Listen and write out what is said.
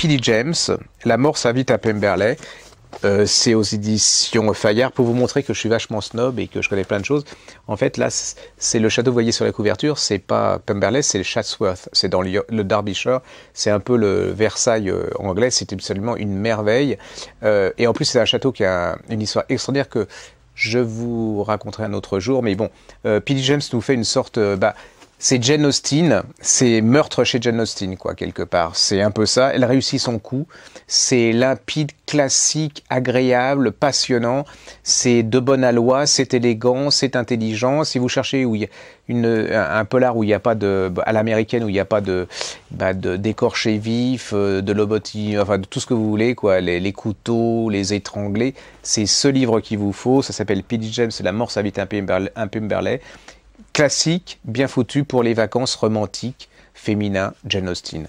Pilly James, La mort s'invite à Pemberley. Euh, c'est aux éditions Fayard pour vous montrer que je suis vachement snob et que je connais plein de choses. En fait, là, c'est le château, vous voyez sur la couverture, c'est pas Pemberley, c'est le Chatsworth, c'est dans le, Derbyshire, c'est un peu le Versailles euh, anglais, c'est absolument une merveille. Euh, et en plus, c'est un château qui a une histoire extraordinaire que je vous raconterai un autre jour, mais bon, euh, Pilly James nous fait une sorte, bah, c'est Jane Austen, c'est meurtre chez Jane Austen, quoi, quelque part. C'est un peu ça. Elle réussit son coup. C'est limpide, classique, agréable, passionnant. C'est de bonne alloi, c'est élégant, c'est intelligent. Si vous cherchez où il y a une, un, polar où il n'y a pas de, bah, à l'américaine où il n'y a pas de, bah, de d'écorché vif, euh, de lobotie, enfin de tout ce que vous voulez, quoi, les, couteaux, les étranglés. C'est ce livre qu'il vous faut. Ça s'appelle P.D. James, c'est La mort s'habite un Pimberley classique, bien foutu pour les vacances romantiques, féminin, Jane Austen.